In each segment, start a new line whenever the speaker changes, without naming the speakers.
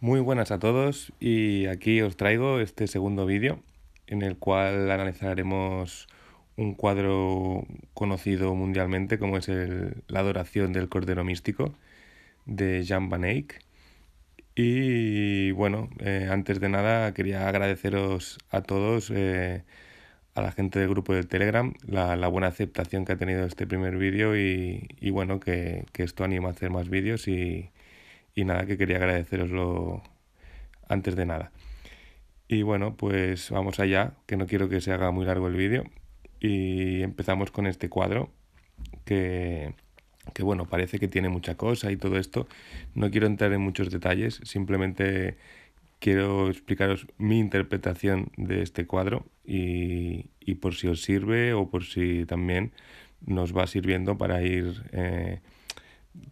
Muy buenas a todos y aquí os traigo este segundo vídeo en el cual analizaremos un cuadro conocido mundialmente como es el, La adoración del Cordero Místico de Jan Van Eyck. Y bueno, eh, antes de nada quería agradeceros a todos, eh, a la gente del grupo de Telegram, la, buena aceptación que ha tenido este primer vídeo y, bueno, que, que esto anima a hacer más vídeos y y nada, que quería agradeceroslo antes de nada. Y bueno, pues vamos allá, que no quiero que se haga muy largo el vídeo. Y empezamos con este cuadro, que, bueno, parece que tiene mucha cosa y todo esto. No quiero entrar en muchos detalles, simplemente quiero explicaros mi interpretación de este cuadro y, por si os sirve o por si también nos va sirviendo para ir eh,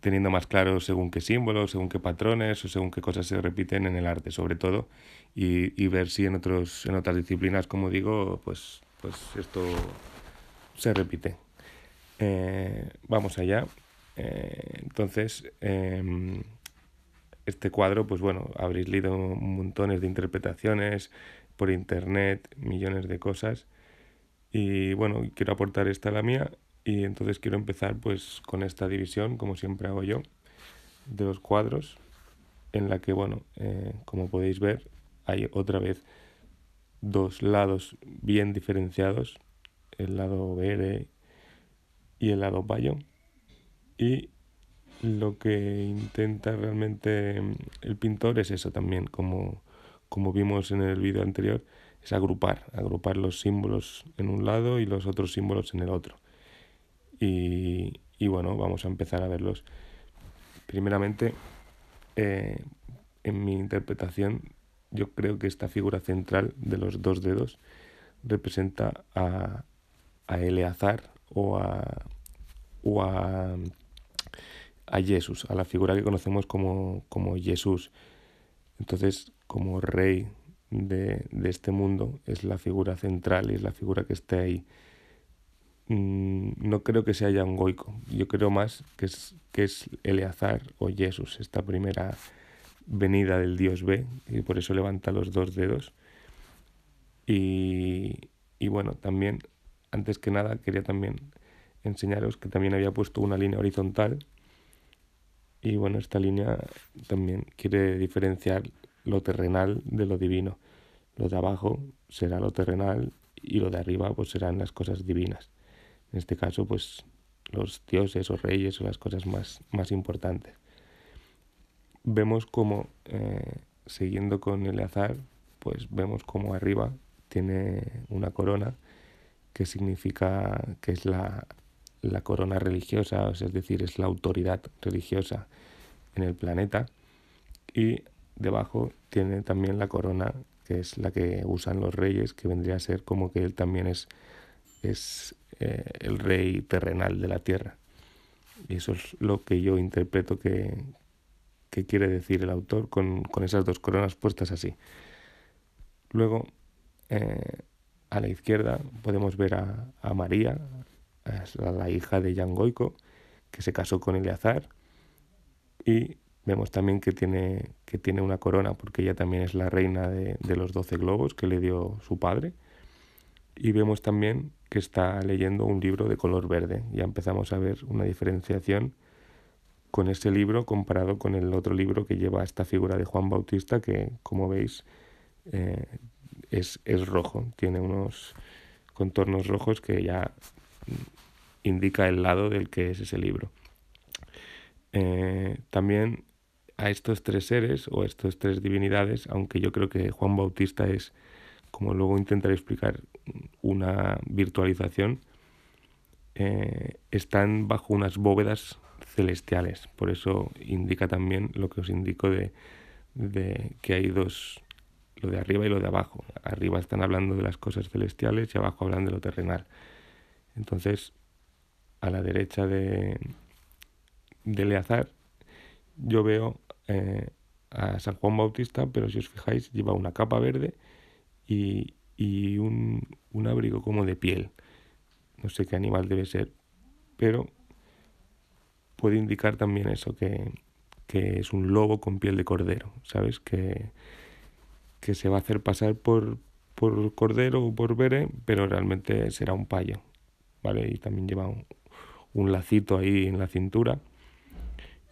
teniendo más claro según qué símbolos, según qué patrones o según qué cosas se repiten en el arte, sobre todo, y, ver si en, otros, en otras disciplinas, como digo, pues, pues esto se repite. Eh, vamos allá. Eh, entonces, em, este cuadro, pues bueno, habréis leído montones de interpretaciones por internet, millones de cosas. Y bueno, quiero aportar esta a la mía y entonces quiero empezar pues con esta división, como siempre hago yo, de los cuadros, en la que, bueno, eh, como podéis ver, hay otra vez dos lados bien diferenciados, el lado verde y el lado payo. Y lo que intenta realmente mm, el pintor es eso también, como, como vimos en el vídeo anterior, es agrupar, agrupar los símbolos en un lado y los otros símbolos en el otro. Y, bueno, vamos a empezar a verlos. Primeramente, eh, en mi interpretación, yo creo que esta figura central de los dos dedos representa a, Eleazar o a, a, Jesús, a la figura que conocemos como, Jesús. Entonces, como rey de, de este mundo, es la figura central y es la figura que está ahí. Mm, no creo que sea un Goico. Yo creo más que es, que es Eleazar o Jesús, esta primera venida del dios B, y por eso levanta los dos dedos. Y, bueno, también, antes que nada, quería también enseñaros que también había puesto una línea horizontal. Y bueno, esta línea también quiere diferenciar lo terrenal de lo divino. Lo de abajo será lo terrenal y lo de arriba pues serán las cosas divinas en este caso, pues los dioses o reyes o las cosas más, más importantes. Vemos como, eh, siguiendo con el azar, pues vemos como arriba tiene una corona que significa que es la, la corona religiosa, es decir, es la autoridad religiosa en el planeta. Y debajo tiene también la corona, que es la que usan los reyes, que vendría a ser como que él también es, es eh, el rey terrenal de la tierra. Y eso es lo que yo interpreto que, que quiere decir el autor con, esas dos coronas puestas así. Luego, eh, a la izquierda podemos ver a, María, la hija de Goico... que se casó con Eleazar. Y vemos también que tiene, que tiene una corona, porque ella también es la reina de, de los doce globos que le dio su padre. Y vemos también que está leyendo un libro de color verde. Ya empezamos a ver una diferenciación con ese libro comparado con el otro libro que lleva esta figura de Juan Bautista que, como veis, eh, es, es rojo. Tiene unos contornos rojos que ya indica el lado del que es ese libro. Eh, también a estos tres seres o estas tres divinidades, aunque yo creo que Juan Bautista es como luego intentaré explicar, una virtualización, eh, están bajo unas bóvedas celestiales. Por eso indica también lo que os indico de, de que hay dos, lo de arriba y lo de abajo. Arriba están hablando de las cosas celestiales y abajo hablan de lo terrenal. Entonces, a la derecha de, de Eleazar, yo veo eh, a San Juan Bautista, pero si os fijáis, lleva una capa verde y, un, abrigo como de piel. No sé qué animal debe ser, pero puede indicar también eso, que, es un lobo con piel de cordero, ¿sabes? Que, que se va a hacer pasar por, por cordero o por bere, pero realmente será un payo, ¿vale? Y también lleva un lacito ahí en la cintura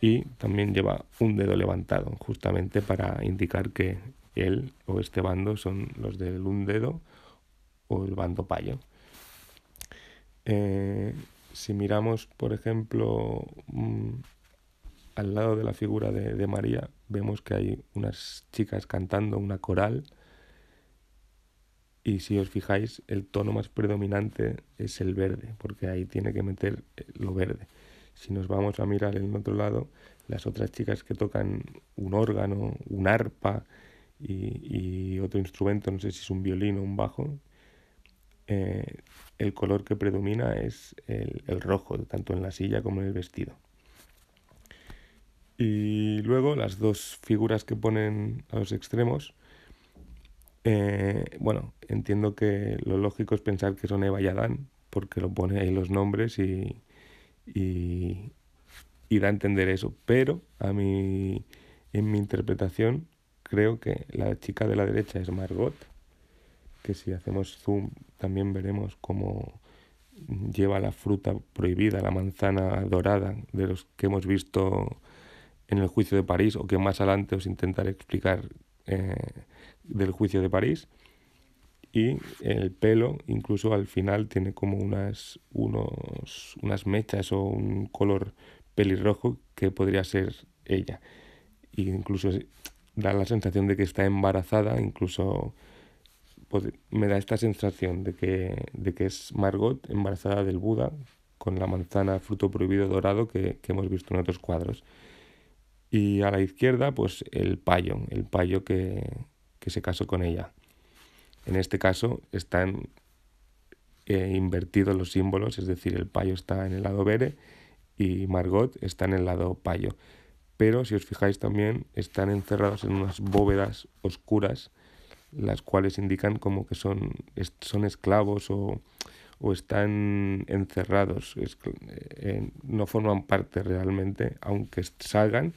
y también lleva un dedo levantado, justamente para indicar que él o este bando son los del un dedo o el bando payo. Eh, si miramos, por ejemplo, mm, al lado de la figura de, de, María, vemos que hay unas chicas cantando una coral. Y si os fijáis, el tono más predominante es el verde, porque ahí tiene que meter eh, lo verde. Si nos vamos a mirar en otro lado, las otras chicas que tocan un órgano, un arpa, y, y otro instrumento, no sé si es un violín o un bajo, eh, el color que predomina es el, rojo, tanto en la silla como en el vestido. Y luego las dos figuras que ponen a los extremos, eh, bueno, entiendo que lo lógico es pensar que son Eva y Adán, porque lo pone ahí los nombres y, da a entender eso, pero a mí, en mi interpretación creo que la chica de la derecha es Margot, que si hacemos zoom también veremos cómo lleva la fruta prohibida, la manzana dorada de los que hemos visto en el juicio de París o que más adelante os intentaré explicar eh, del juicio de París. Y el pelo, incluso al final, tiene como unas, unas mechas o un color pelirrojo que podría ser ella. E incluso da la sensación de que está embarazada, incluso pues, me da esta sensación de que, es Margot embarazada del Buda con la manzana fruto prohibido dorado que, hemos visto en otros cuadros. Y a la izquierda, pues el payo, el payo que, se casó con ella. En este caso están eh, invertidos los símbolos, es decir, el payo está en el lado bere y Margot está en el lado payo pero si os fijáis también están encerrados en unas bóvedas oscuras, las cuales indican como que son, son esclavos o, están encerrados, eh, no forman parte realmente, aunque salgan,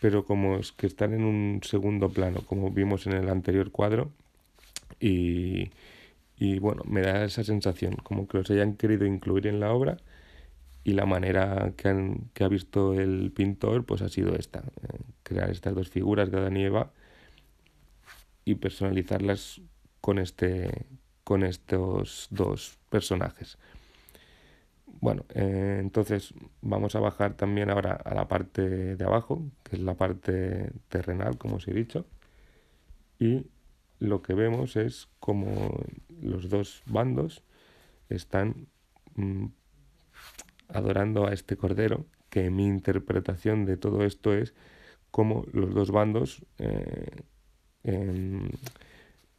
pero como es que están en un segundo plano, como vimos en el anterior cuadro, y, y bueno, me da esa sensación, como que los hayan querido incluir en la obra, y la manera que, ha visto el pintor pues ha sido esta, eh, crear estas dos figuras de Adán y Eva y personalizarlas con, este, con estos dos personajes. Bueno, eh, entonces vamos a bajar también ahora a la parte de abajo, que es la parte terrenal, como os he dicho, y lo que vemos es como los dos bandos están mm, adorando a este Cordero, que mi interpretación de todo esto es cómo los dos bandos eh, em,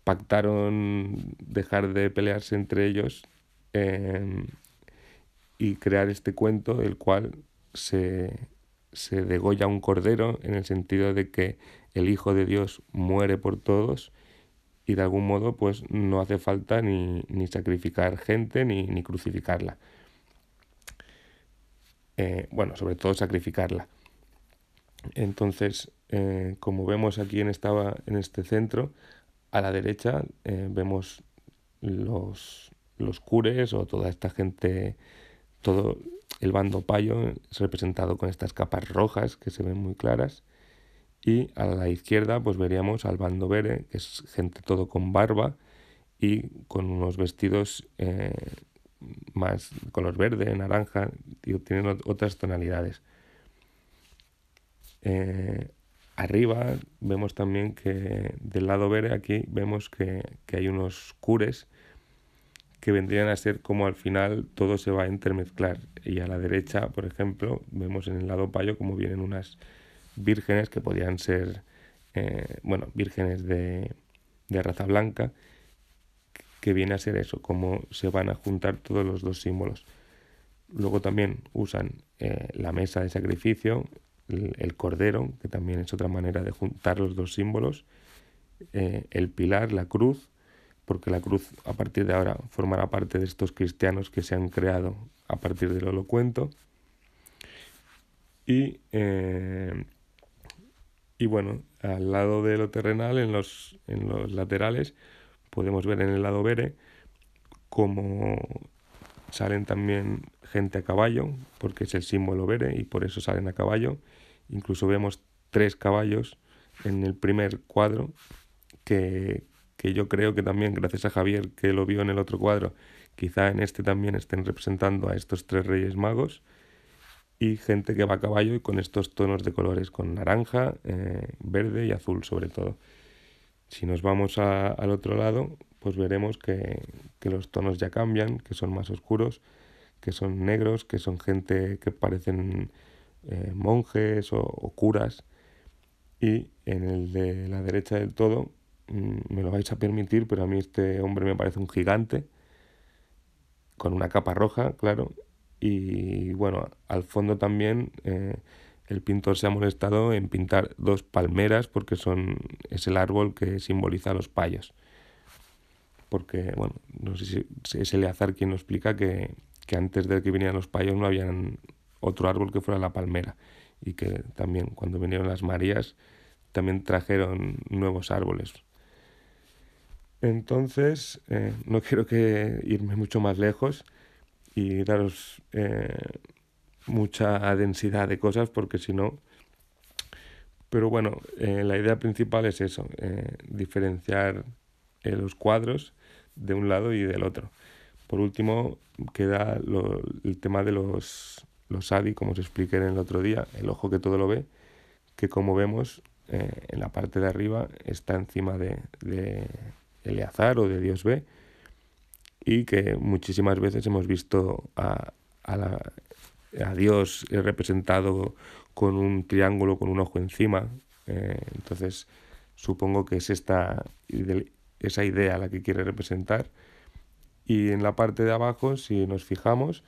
pactaron dejar de pelearse entre ellos em, y crear este cuento, el cual se, se degolla un cordero en el sentido de que el Hijo de Dios muere por todos y de algún modo pues no hace falta ni, ni sacrificar gente ni, ni crucificarla. Eh, bueno, sobre todo sacrificarla. Entonces, eh, como vemos aquí en, estaba en este centro, a la derecha eh, vemos los, los cures o toda esta gente, todo el bando payo es representado con estas capas rojas que se ven muy claras. Y a la izquierda pues veríamos al bando vere, que es gente todo con barba y con unos vestidos más color verde, naranja, y obtienen otras tonalidades. Eh, arriba vemos también que del lado verde aquí vemos que, hay unos cures que vendrían a ser como al final todo se va a intermezclar. Y a la derecha, por ejemplo, vemos en el lado payo como vienen unas vírgenes que podían ser, eh, bueno, vírgenes de, de raza blanca que viene a ser eso, cómo se van a juntar todos los dos símbolos. Luego también usan eh, la mesa de sacrificio, el, cordero, que también es otra manera de juntar los dos símbolos, eh, el pilar, la cruz, porque la cruz a partir de ahora formará parte de estos cristianos que se han creado a partir del holocuento. Y, eh, y bueno, al lado de lo terrenal, en los, en los laterales, podemos ver en el lado Bere cómo salen también gente a caballo, porque es el símbolo Bere y por eso salen a caballo. Incluso vemos tres caballos en el primer cuadro, que, que yo creo que también, gracias a Javier que lo vio en el otro cuadro, quizá en este también estén representando a estos tres reyes magos y gente que va a caballo y con estos tonos de colores, con naranja, eh, verde y azul sobre todo. Si nos vamos al otro lado, pues veremos que, los tonos ya cambian, que son más oscuros, que son negros, que son gente que parecen eh, monjes o, curas. Y en el de la derecha del todo, mm, me lo vais a permitir, pero a mí este hombre me parece un gigante, con una capa roja, claro. Y bueno, al fondo también... Eh, el pintor se ha molestado en pintar dos palmeras porque son, es el árbol que simboliza a los payos. Porque, bueno, no sé si es azar quien nos explica que, antes de que vinieran los payos no habían otro árbol que fuera la palmera. Y que también cuando vinieron las Marías también trajeron nuevos árboles. Entonces, eh, no quiero que irme mucho más lejos y daros eh, mucha densidad de cosas porque si no... Pero bueno, eh, la idea principal es eso, eh, diferenciar eh, los cuadros de un lado y del otro. Por último, queda lo, el tema de los, los ADI, como os expliqué en el otro día, el ojo que todo lo ve, que como vemos en la parte de arriba está encima de, de Eleazar o de Dios ve, y que muchísimas veces hemos visto a la, a Dios he representado con un triángulo con un ojo encima. Eh, entonces, supongo que es esta esa idea la que quiere representar. Y en la parte de abajo, si nos fijamos,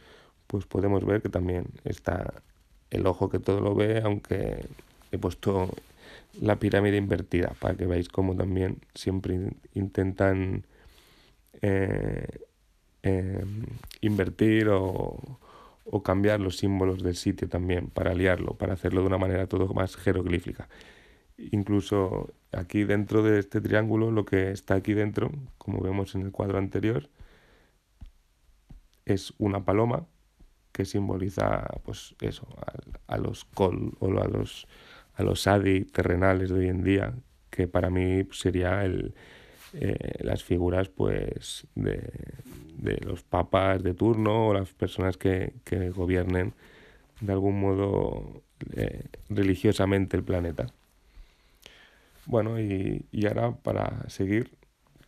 pues podemos ver que también está el ojo que todo lo ve, aunque he puesto la pirámide invertida para que veáis cómo también siempre intentan eh, em, invertir o, o cambiar los símbolos del sitio también para aliarlo, para hacerlo de una manera todo más jeroglífica. Incluso aquí dentro de este triángulo, lo que está aquí dentro, como vemos en el cuadro anterior, es una paloma que simboliza pues eso, a, a los col o a los, a los adi terrenales de hoy en día, que para mí sería el, eh, las figuras pues de, de, los papas de turno o las personas que, gobiernen de algún modo eh, religiosamente el planeta. Bueno, y, ahora para seguir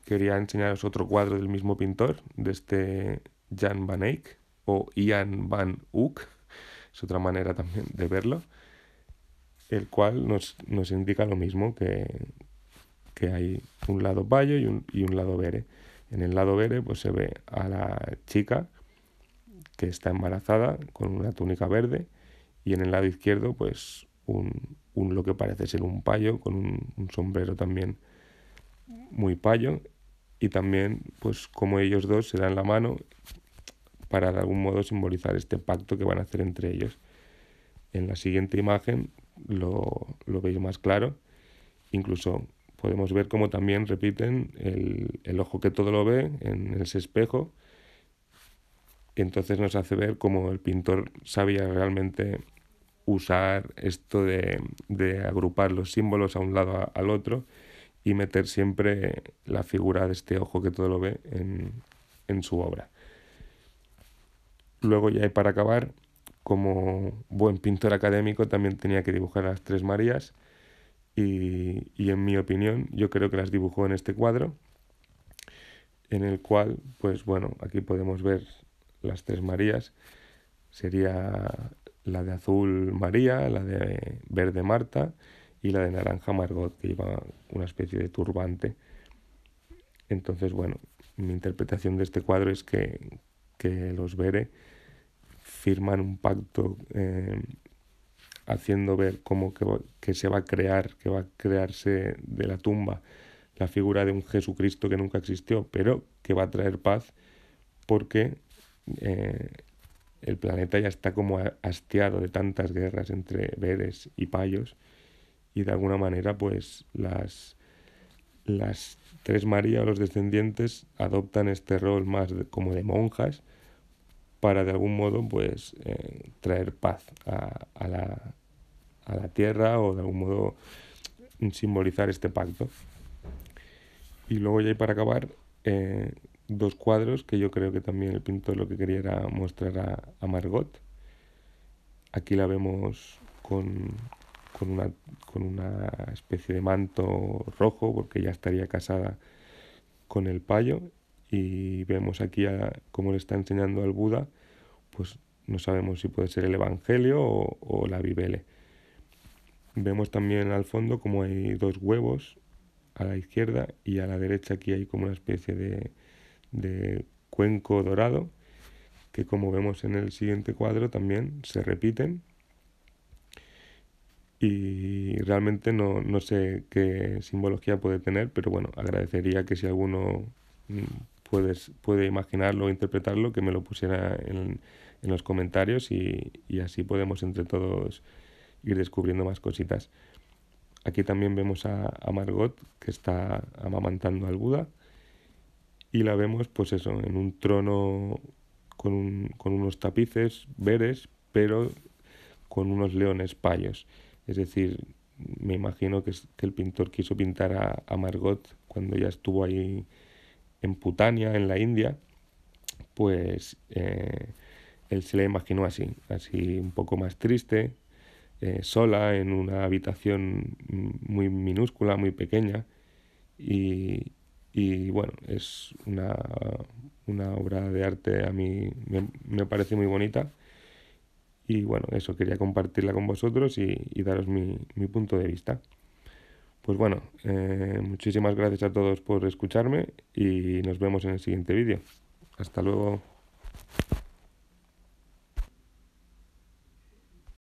quería enseñaros otro cuadro del mismo pintor, de este Jan van Eyck o Ian van Uck, es otra manera también de verlo, el cual nos, nos indica lo mismo que, que hay un lado payo y un, lado Bere. En el lado Bere pues, se ve a la chica que está embarazada con una túnica verde y en el lado izquierdo pues un, lo que parece ser un payo con un, sombrero también muy payo y también pues como ellos dos se dan la mano para de algún modo simbolizar este pacto que van a hacer entre ellos. En la siguiente imagen lo, lo veis más claro, incluso podemos ver cómo también repiten el, el ojo que todo lo ve en ese espejo. Entonces nos hace ver cómo el pintor sabía realmente usar esto de, de agrupar los símbolos a un lado al otro y meter siempre la figura de este ojo que todo lo ve en, en su obra. Luego ya para acabar, como buen pintor académico también tenía que dibujar a las Tres Marías y, en mi opinión yo creo que las dibujó en este cuadro, en el cual, pues bueno, aquí podemos ver las tres Marías. Sería la de azul María, la de verde Marta y la de naranja Margot, que lleva una especie de turbante. Entonces, bueno, mi interpretación de este cuadro es que, los veré firman un pacto eh, haciendo ver cómo que, que, se va a crear, que va a crearse de la tumba la figura de un Jesucristo que nunca existió, pero que va a traer paz porque eh, el planeta ya está como hastiado de tantas guerras entre Veres y Payos y de alguna manera pues las, las tres María o los descendientes adoptan este rol más como de monjas para de algún modo pues eh, traer paz a, la, tierra o de algún modo simbolizar este pacto. Y luego ya hay para acabar, eh, dos cuadros que yo creo que también el pintor lo que quería era mostrar a, a Margot. Aquí la vemos una, con una especie de manto rojo porque ya estaría casada con el payo y vemos aquí a, cómo le está enseñando al Buda, pues no sabemos si puede ser el Evangelio o, la Bibele. Vemos también al fondo como hay dos huevos a la izquierda y a la derecha aquí hay como una especie de, cuenco dorado que como vemos en el siguiente cuadro también se repiten y realmente no sé qué simbología puede tener, pero bueno, agradecería que si alguno mm, puedes, puede imaginarlo o interpretarlo, que me lo pusiera en, los comentarios y, así podemos entre todos ir descubriendo más cositas. Aquí también vemos a, Margot que está amamantando al Buda y la vemos pues eso, en un trono con, unos tapices veres, pero con unos leones payos. Es decir, me imagino que, el pintor quiso pintar a, a Margot cuando ya estuvo ahí en Putania, en la India, pues eh, él se la imaginó así, así un poco más triste, eh, sola, en una habitación muy minúscula, muy pequeña. Y, bueno, es una, obra de arte, a mí me, parece muy bonita. Y bueno, eso quería compartirla con vosotros y, daros mi, mi punto de vista. Pues bueno, eh, muchísimas gracias a todos por escucharme y nos vemos en el siguiente vídeo. Hasta luego.